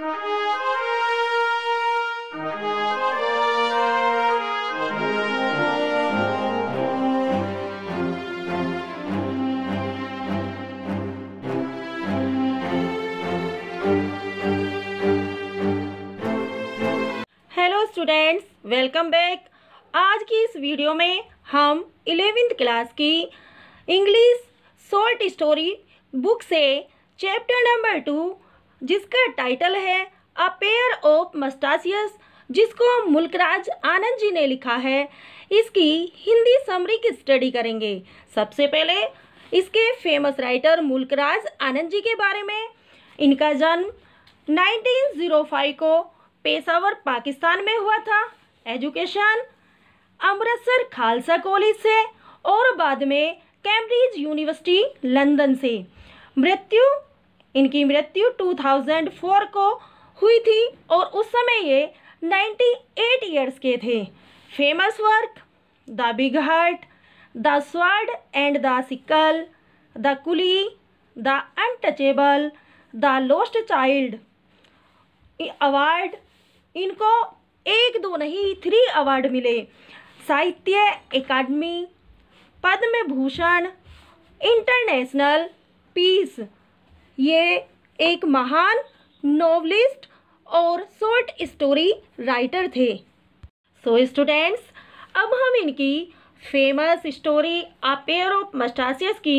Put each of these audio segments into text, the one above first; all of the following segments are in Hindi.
स्टूडेंट्स वेलकम बैक आज की इस वीडियो में हम इलेवेंथ क्लास की इंग्लिश शॉर्ट स्टोरी बुक से चैप्टर नंबर टू जिसका टाइटल है अ पेयर ऑफ मस्टासियस जिसको मुल्कराज आनंद जी ने लिखा है इसकी हिंदी समरी की स्टडी करेंगे सबसे पहले इसके फेमस राइटर मुल्कराज आनंद जी के बारे में इनका जन्म 1905 को पेशावर पाकिस्तान में हुआ था एजुकेशन अमृतसर खालसा कॉलेज से और बाद में कैम्ब्रिज यूनिवर्सिटी लंदन से मृत्यु इनकी मृत्यु 2004 को हुई थी और उस समय ये 98 ईयर्स के थे famous work the big heart the sword and the sickle the coolie the untouchable the lost child award इनको एक दो नहीं थ्री अवार्ड मिले साहित्य एकाडमी पद्म भूषण इंटरनेशनल पीस ये एक महान नॉवलिस्ट और शॉर्ट स्टोरी राइटर थे सो so स्टूडेंट्स अब हम इनकी famous story a pair of mustachios की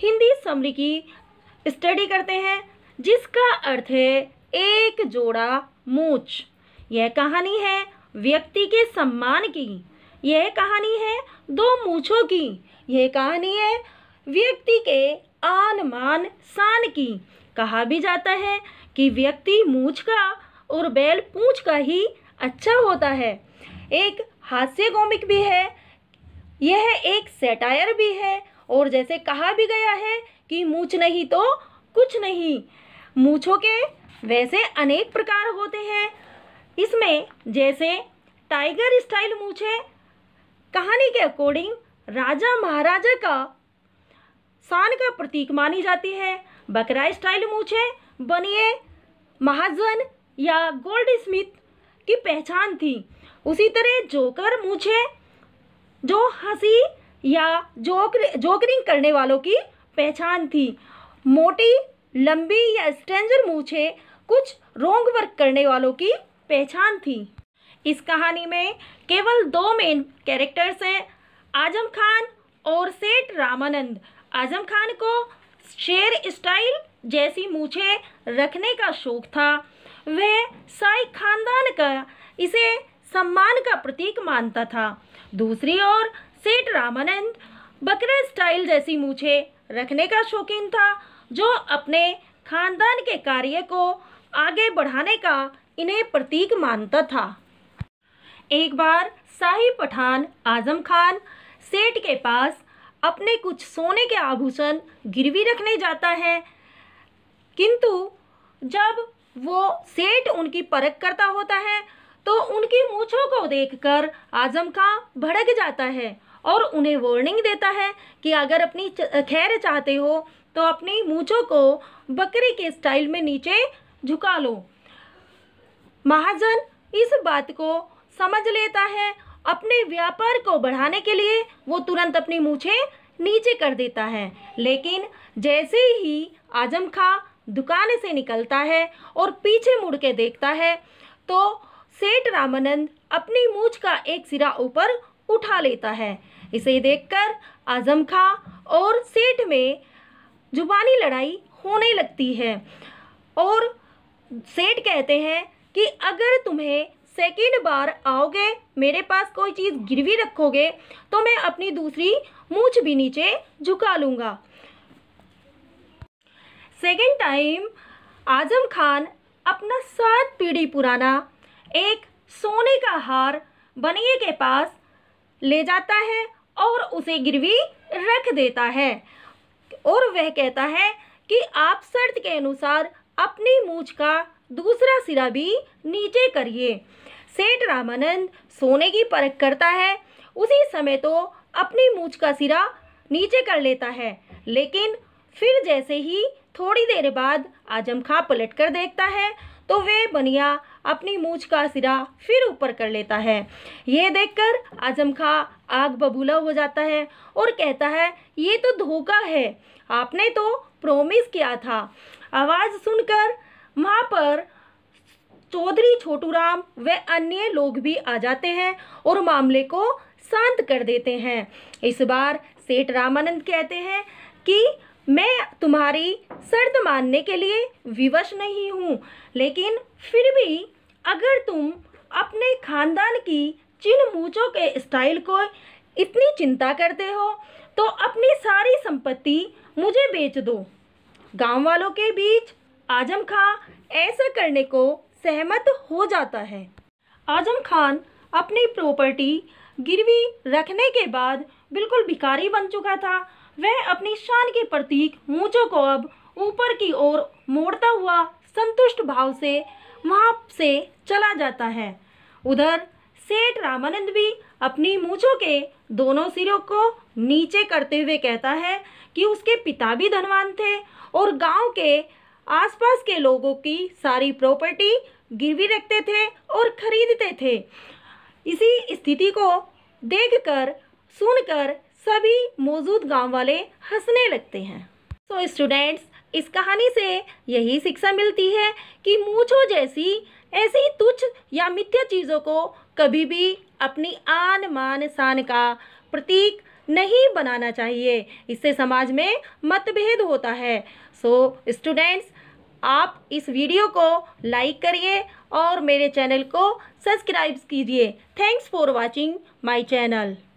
हिंदी समरी की स्टडी करते हैं जिसका अर्थ है एक जोड़ा मूछ यह कहानी है व्यक्ति के सम्मान की यह कहानी है दो मूछों की यह कहानी है व्यक्ति के आन मान शान की कहा भी जाता है कि व्यक्ति मूछ का और बैल पूछ का ही अच्छा होता है एक हास्य कॉमिक भी है यह एक सेटायर भी है और जैसे कहा भी गया है कि मूछ नहीं तो कुछ नहीं मूछों के वैसे अनेक प्रकार होते हैं इसमें जैसे टाइगर स्टाइल मूछे कहानी के अकॉर्डिंग राजा महाराजा का शान का प्रतीक मानी जाती है बकरा स्टाइल मूछे बनिए महाजन या गोल्ड स्मिथ की पहचान थी उसी तरह जोकर मूछे जो हंसी या जोकर जोकरिंग करने वालों की पहचान थी मोटी लंबी या स्ट्रेंजर मूछे कुछ रोंग वर्क करने वालों की पहचान थी इस कहानी में केवल दो मेन कैरेक्टर्स हैं आजम खान और सेठ रामानंद आजम खान को शेर स्टाइल जैसी मूछे रखने का शौक था वह साई खानदान का इसे सम्मान का प्रतीक मानता था दूसरी ओर सेठ रामानंद बकरे स्टाइल जैसी मूछे रखने का शौकीन था जो अपने खानदान के कार्य को आगे बढ़ाने का इन्हें प्रतीक मानता था एक बार शाही पठान आजम खान सेठ के पास अपने कुछ सोने के आभूषण गिरवी रखने जाता है किंतु जब वो सेठ उनकी परख करता होता है तो उनकी मूछों को देखकर आजम खां भड़क जाता है और उन्हें वार्निंग देता है कि अगर अपनी खैर चाहते हो तो अपनी मूछों को बकरी के स्टाइल में नीचे झुका लो महाजन इस बात को समझ लेता है अपने व्यापार को बढ़ाने के लिए वो तुरंत अपनी मूछे नीचे कर देता है लेकिन जैसे ही आजम खां दुकान से निकलता है और पीछे मुड़ के देखता है तो सेठ रामानंद अपनी मूछ का एक सिरा ऊपर उठा लेता है इसे देखकर आजम खां और सेठ में जुबानी लड़ाई होने लगती है और सेठ कहते हैं कि अगर तुम्हें सेकेंड बार आओगे मेरे पास कोई चीज़ गिरवी रखोगे तो मैं अपनी दूसरी मूछ भी नीचे झुका लूँगा सेकेंड टाइम आजम खान अपना सात पीढ़ी पुराना एक सोने का हार बनिए के पास ले जाता है और उसे गिरवी रख देता है और वह कहता है कि आप शर्त के अनुसार अपनी मूछ का दूसरा सिरा भी नीचे करिए सेठ रामानंद सोने की परख करता है उसी समय तो अपनी मूछ का सिरा नीचे कर लेता है लेकिन फिर जैसे ही थोड़ी देर बाद आजम खां पलट कर देखता है तो वे बनिया अपनी मूछ का सिरा फिर ऊपर कर लेता है ये देखकर आजम खां आग बबूला हो जाता है और कहता है ये तो धोखा है आपने तो प्रोमिस किया था आवाज़ सुनकर वहाँ पर चौधरी छोटूराम व अन्य लोग भी आ जाते हैं और मामले को शांत कर देते हैं इस बार सेठ रामानंद कहते हैं कि मैं तुम्हारी शर्त मानने के लिए विवश नहीं हूँ लेकिन फिर भी अगर तुम अपने खानदान की चिन मूचों के स्टाइल को इतनी चिंता करते हो तो अपनी सारी संपत्ति मुझे बेच दो गांव वालों के बीच आजम खां ऐसा करने को सहमत हो जाता है आजम खान अपनी प्रॉपर्टी गिरवी रखने के बाद बिल्कुल भिखारी बन चुका था वह अपनी शान के प्रतीक मूचों को अब ऊपर की ओर मोड़ता हुआ संतुष्ट भाव से वहाँ से चला जाता है उधर सेठ रामानंद भी अपनी मूछों के दोनों सिरों को नीचे करते हुए कहता है कि उसके पिता भी धनवान थे और गांव के आसपास के लोगों की सारी प्रॉपर्टी गिरवी रखते थे और खरीदते थे इसी स्थिति को देखकर सुनकर सभी मौजूद गांव वाले हंसने लगते हैं सो so, स्टूडेंट्स इस कहानी से यही शिक्षा मिलती है कि मूछो जैसी ऐसी तुच्छ या मिथ्या चीज़ों को कभी भी अपनी आन मान शान का प्रतीक नहीं बनाना चाहिए इससे समाज में मतभेद होता है सो so, स्टूडेंट्स आप इस वीडियो को लाइक करिए और मेरे चैनल को सब्सक्राइब कीजिए thanks for watching my channel